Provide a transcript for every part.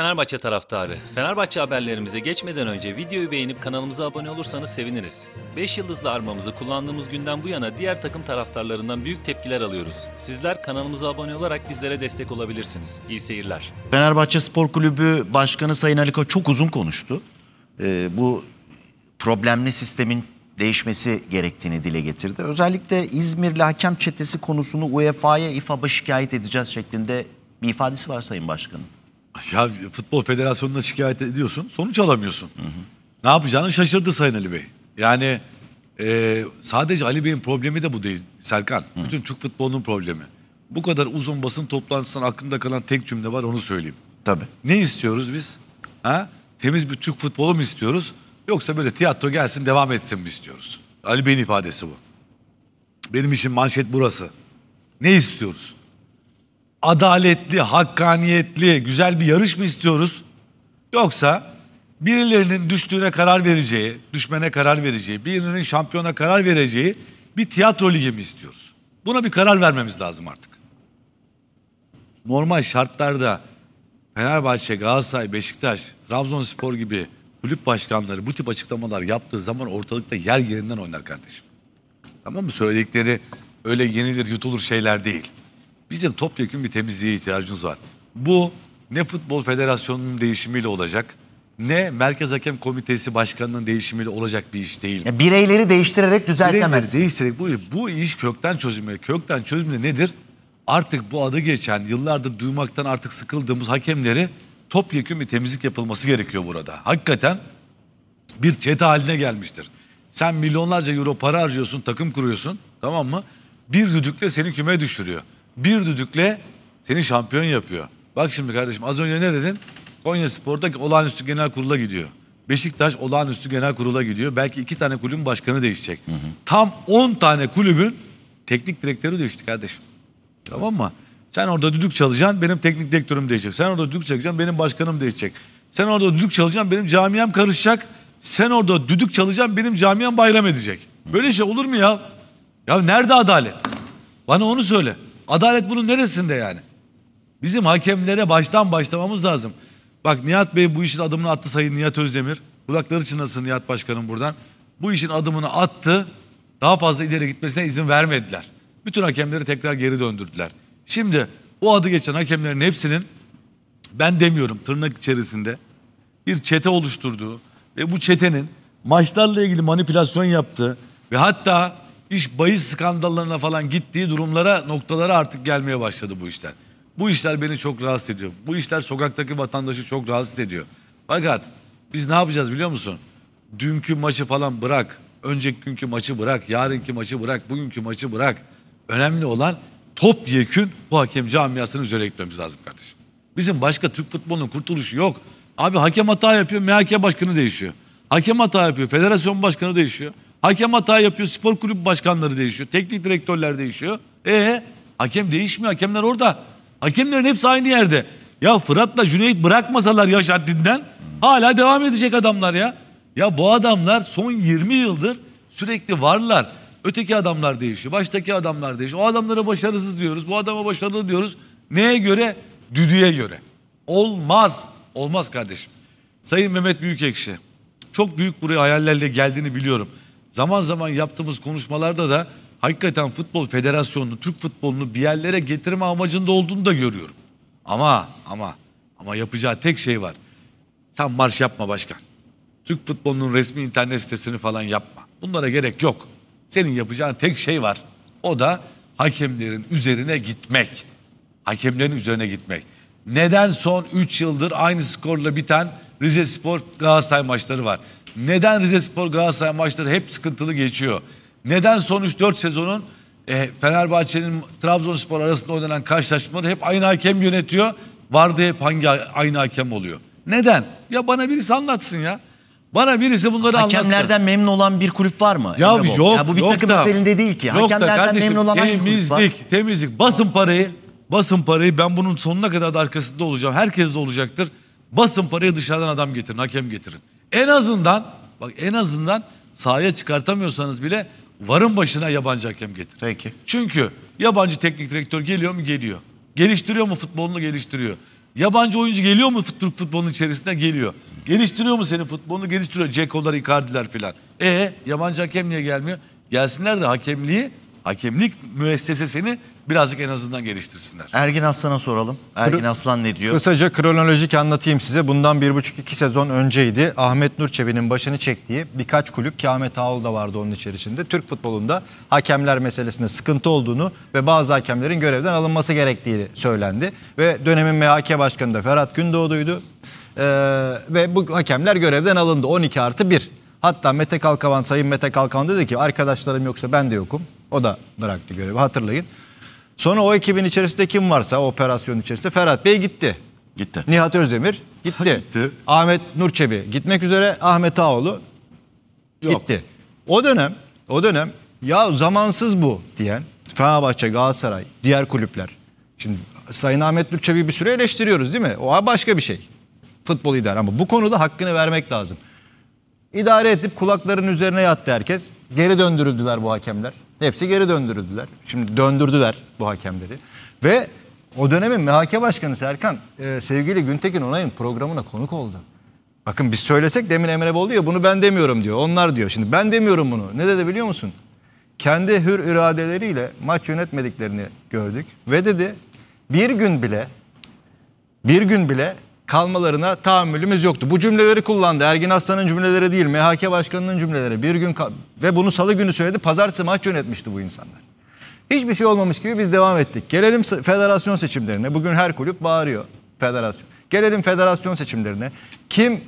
Fenerbahçe taraftarı, Fenerbahçe haberlerimize geçmeden önce videoyu beğenip kanalımıza abone olursanız seviniriz. 5 yıldızlı armamızı kullandığımız günden bu yana diğer takım taraftarlarından büyük tepkiler alıyoruz. Sizler kanalımıza abone olarak bizlere destek olabilirsiniz. İyi seyirler. Fenerbahçe Spor Kulübü Başkanı Sayın Aliko çok uzun konuştu. Ee, bu problemli sistemin değişmesi gerektiğini dile getirdi. Özellikle İzmirli hakem çetesi konusunu UEFA'ya İFAB'a şikayet edeceğiz şeklinde bir ifadesi var Sayın Başkanım. Ya Futbol Federasyonu'na şikayet ediyorsun, sonuç alamıyorsun. Hı hı. Ne yapacağını şaşırdı Sayın Ali Bey. Yani e, sadece Ali Bey'in problemi de bu değil Serkan. Hı. Bütün Türk futbolunun problemi. Bu kadar uzun basın toplantısından aklımda kalan tek cümle var onu söyleyeyim. Tabii. Ne istiyoruz biz? Ha? Temiz bir Türk futbolu mu istiyoruz? Yoksa böyle tiyatro gelsin devam etsin mi istiyoruz? Ali Bey'in ifadesi bu. Benim için manşet burası. Ne istiyoruz? adaletli, hakkaniyetli, güzel bir yarış mı istiyoruz? Yoksa birilerinin düştüğüne karar vereceği, düşmene karar vereceği, birinin şampiyona karar vereceği bir tiyatro ligi mi istiyoruz? Buna bir karar vermemiz lazım artık. Normal şartlarda Fenerbahçe, Galatasaray, Beşiktaş, Trabzonspor gibi kulüp başkanları bu tip açıklamalar yaptığı zaman ortalıkta yer yerinden oynar kardeşim. Tamam mı? Söyledikleri öyle yenilir yutulur şeyler değil bizim topyekun bir temizliğe ihtiyacımız var. Bu ne Futbol Federasyonu'nun değişimiyle olacak ne Merkez Hakem Komitesi Başkanı'nın değişimiyle olacak bir iş değil. Ya bireyleri değiştirerek düzeltemez. Bireyleri değiştirerek bu, bu iş kökten çözülmeli. Kökten çözümü nedir? Artık bu adı geçen yıllardır duymaktan artık sıkıldığımız hakemleri topyekun bir temizlik yapılması gerekiyor burada. Hakikaten bir çete haline gelmiştir. Sen milyonlarca euro para harcıyorsun, takım kuruyorsun tamam mı? Bir düdükle seni kümeye düşürüyor bir düdükle seni şampiyon yapıyor. Bak şimdi kardeşim az önce ne dedin? Konya Spor'daki olağanüstü genel kurula gidiyor. Beşiktaş olağanüstü genel kurula gidiyor. Belki iki tane kulübün başkanı değişecek. Hı hı. Tam on tane kulübün teknik direktörü değişti kardeşim. Tamam mı? Sen orada düdük çalacaksın benim teknik direktörüm değişecek. Sen orada düdük çalacaksın benim başkanım değişecek. Sen orada düdük çalacaksın benim camiam karışacak. Sen orada düdük çalacaksın benim camiam bayram edecek. Böyle şey olur mu ya? Ya nerede adalet? Bana onu söyle. Adalet bunun neresinde yani? Bizim hakemlere baştan başlamamız lazım. Bak Nihat Bey bu işin adımını attı Sayın Nihat Özdemir. Kulakları çınlasın Nihat Başkanım buradan. Bu işin adımını attı. Daha fazla ileri gitmesine izin vermediler. Bütün hakemleri tekrar geri döndürdüler. Şimdi o adı geçen hakemlerin hepsinin ben demiyorum tırnak içerisinde bir çete oluşturduğu ve bu çetenin maçlarla ilgili manipülasyon yaptığı ve hatta iş bahis skandallarına falan gittiği durumlara noktalara artık gelmeye başladı bu işler. Bu işler beni çok rahatsız ediyor. Bu işler sokaktaki vatandaşı çok rahatsız ediyor. Fakat biz ne yapacağız biliyor musun? Dünkü maçı falan bırak. Önceki günkü maçı bırak. Yarınki maçı bırak. Bugünkü maçı bırak. Önemli olan top yekün bu hakem camiasının üzerine gitmemiz lazım kardeşim. Bizim başka Türk futbolunun kurtuluşu yok. Abi hakem hata yapıyor, MHK başkanı değişiyor. Hakem hata yapıyor, federasyon başkanı değişiyor. Hakem hata yapıyor. Spor kulübü başkanları değişiyor. Teknik direktörler değişiyor. E hakem değişmiyor. Hakemler orada. Hakemlerin hepsi aynı yerde. Ya Fırat'la Cüneyt bırakmasalar yaş haddinden hala devam edecek adamlar ya. Ya bu adamlar son 20 yıldır sürekli varlar. Öteki adamlar değişiyor. Baştaki adamlar değişiyor. O adamlara başarısız diyoruz. Bu adama başarılı diyoruz. Neye göre? Düdüğe göre. Olmaz. Olmaz kardeşim. Sayın Mehmet Büyükekşi. Çok büyük buraya hayallerle geldiğini biliyorum zaman zaman yaptığımız konuşmalarda da hakikaten futbol federasyonunu, Türk futbolunu bir yerlere getirme amacında olduğunu da görüyorum. Ama ama ama yapacağı tek şey var. Sen marş yapma başkan. Türk futbolunun resmi internet sitesini falan yapma. Bunlara gerek yok. Senin yapacağın tek şey var. O da hakemlerin üzerine gitmek. Hakemlerin üzerine gitmek. Neden son 3 yıldır aynı skorla biten Rize Spor Galatasaray maçları var. Neden Rize Spor Galatasaray maçları hep sıkıntılı geçiyor? Neden sonuç 4 sezonun e, Fenerbahçe'nin Trabzonspor arasında oynanan karşılaşmaları hep aynı hakem yönetiyor? Vardı hep hangi aynı hakem oluyor? Neden? Ya bana birisi anlatsın ya. Bana birisi bunları Hakemlerden anlatsın. Hakemlerden memnun olan bir kulüp var mı? Ya İmamoğlu? yok ya bu bir yok takım da, değil ki. Yok Hakemlerden da kardeşim, memnun olan temizlik, hangi kulüp var? Temizlik, temizlik. Basın parayı. Basın parayı ben bunun sonuna kadar da arkasında olacağım. Herkes de olacaktır. Basın parayı dışarıdan adam getirin, hakem getirin. En azından bak en azından sahaya çıkartamıyorsanız bile varın başına yabancı hakem getir. Peki. Çünkü yabancı teknik direktör geliyor mu? Geliyor. Geliştiriyor mu futbolunu? Geliştiriyor. Yabancı oyuncu geliyor mu Türk futbolunun içerisine? Geliyor. Geliştiriyor mu senin futbolunu? Geliştiriyor. Cekolar, Icardi'ler filan. E yabancı hakem niye gelmiyor? Gelsinler de hakemliği, hakemlik müessesesini birazcık en azından geliştirsinler. Ergin Aslan'a soralım. Ergin Kır Aslan ne diyor? Kısaca kronolojik anlatayım size. Bundan bir buçuk iki sezon önceydi. Ahmet Nur Çebi'nin başını çektiği birkaç kulüp ki Ahmet Ağul da vardı onun içerisinde. Türk futbolunda hakemler meselesinde sıkıntı olduğunu ve bazı hakemlerin görevden alınması gerektiği söylendi. Ve dönemin MHK Başkanı da Ferhat Gündoğdu'ydu. Ee, ve bu hakemler görevden alındı. 12 artı 1. Hatta Mete Kalkavan, Sayın Mete Kalkavan dedi ki arkadaşlarım yoksa ben de yokum. O da bıraktı görevi hatırlayın. Sonra o ekibin içerisinde kim varsa operasyon içerisinde Ferhat Bey gitti. Gitti. Nihat Özdemir gitti. gitti. Ahmet Nurçebi gitmek üzere Ahmet Ağoğlu Yok. gitti. O dönem o dönem ya zamansız bu diyen Fenerbahçe, Galatasaray, diğer kulüpler. Şimdi Sayın Ahmet Nurçebi bir süre eleştiriyoruz değil mi? O başka bir şey. Futbol idare ama bu konuda hakkını vermek lazım. İdare edip kulakların üzerine yattı herkes. Geri döndürüldüler bu hakemler. Hepsi geri döndürüldüler. Şimdi döndürdüler bu hakemleri. Ve o dönemin MHK Başkanı Serkan e, sevgili Güntekin Onay'ın programına konuk oldu. Bakın biz söylesek demin Emre Bol diyor bunu ben demiyorum diyor. Onlar diyor. Şimdi ben demiyorum bunu. Ne dedi biliyor musun? Kendi hür iradeleriyle maç yönetmediklerini gördük. Ve dedi bir gün bile bir gün bile kalmalarına tahammülümüz yoktu. Bu cümleleri kullandı. Ergin Aslan'ın cümleleri değil, MHK Başkanı'nın cümleleri. Bir gün ve bunu salı günü söyledi. Pazartesi maç yönetmişti bu insanlar. Hiçbir şey olmamış gibi biz devam ettik. Gelelim federasyon seçimlerine. Bugün her kulüp bağırıyor federasyon. Gelelim federasyon seçimlerine. Kim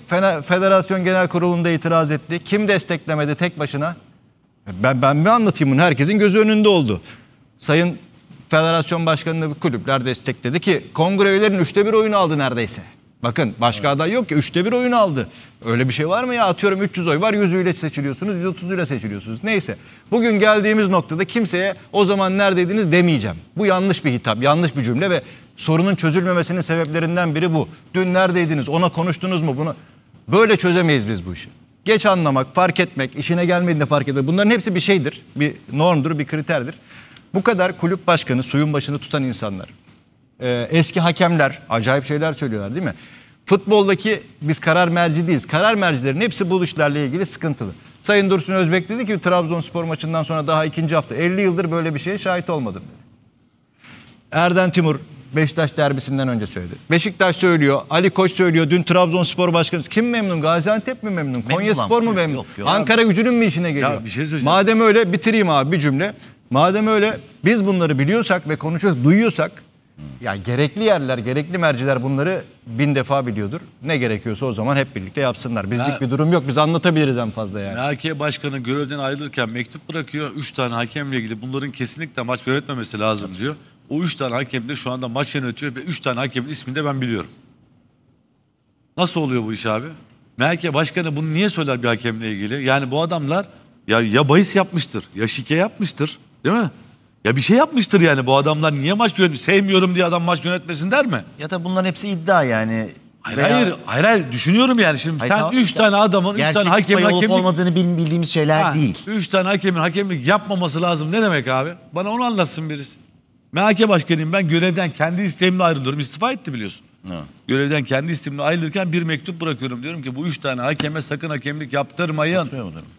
federasyon genel kurulunda itiraz etti? Kim desteklemedi tek başına? Ben, ben mi anlatayım bunu? Herkesin gözü önünde oldu. Sayın Federasyon Başkanı'nı kulüpler destekledi ki kongre üyelerinin üçte bir oyunu aldı neredeyse. Bakın başka aday yok ki. Üçte bir oyun aldı. Öyle bir şey var mı ya? Atıyorum 300 oy var. 100 ile seçiliyorsunuz. 130 ile seçiliyorsunuz. Neyse. Bugün geldiğimiz noktada kimseye o zaman neredeydiniz demeyeceğim. Bu yanlış bir hitap. Yanlış bir cümle ve sorunun çözülmemesinin sebeplerinden biri bu. Dün neredeydiniz? Ona konuştunuz mu? Bunu böyle çözemeyiz biz bu işi. Geç anlamak, fark etmek, işine gelmediğinde fark etmek. Bunların hepsi bir şeydir. Bir normdur, bir kriterdir. Bu kadar kulüp başkanı suyun başını tutan insanlar e, eski hakemler acayip şeyler söylüyorlar değil mi? Futboldaki biz karar merci değiliz. Karar mercilerin hepsi bu işlerle ilgili sıkıntılı. Sayın Dursun Özbek dedi ki Trabzonspor maçından sonra daha ikinci hafta 50 yıldır böyle bir şeye şahit olmadım dedi. Erden Timur Beşiktaş derbisinden önce söyledi. Beşiktaş söylüyor, Ali Koç söylüyor. Dün Trabzonspor Başkanı kim memnun? Gaziantep mi memnun? memnun Konya Spor mu memnun? Yok, yok. Ankara Gücü'nün mü işine geliyor? Ya bir şey söyleyeceğim. Madem öyle bitireyim abi bir cümle. Madem öyle biz bunları biliyorsak ve konuşuyorsak, duyuyorsak yani gerekli yerler, gerekli merciler bunları bin defa biliyordur. Ne gerekiyorsa o zaman hep birlikte yapsınlar. Bizlik ya, bir durum yok. Biz anlatabiliriz en fazla yani. MHK Başkanı görevden ayrılırken mektup bırakıyor. Üç tane hakemle ilgili bunların kesinlikle maç yönetmemesi lazım diyor. O üç tane hakem de şu anda maç yönetiyor ve üç tane hakemin ismini de ben biliyorum. Nasıl oluyor bu iş abi? MHK Başkanı bunu niye söyler bir hakemle ilgili? Yani bu adamlar ya, ya bahis yapmıştır, ya şike yapmıştır. Değil mi? Ya bir şey yapmıştır yani bu adamlar niye maç yönetmiyor? Sevmiyorum diye adam maç yönetmesin der mi? Ya da bunların hepsi iddia yani. Hayır Veya- hayır, hayır hayır düşünüyorum yani şimdi Hayır, sen tamam, 3 tamam. tane adamın 3 tane hakemin olup hakemlik olmadığını bil- bildiğimiz şeyler Ha, değil. Üç tane hakemin hakemlik yapmaması lazım ne demek abi? Bana onu anlatsın birisi. MHK başkanıyım ben görevden kendi isteğimle ayrılıyorum. İstifa etti biliyorsun. Görevden kendi isteğimle ayrılırken bir mektup bırakıyorum. Diyorum ki bu üç tane hakeme sakın hakemlik yaptırmayın. Hatırlıyorum.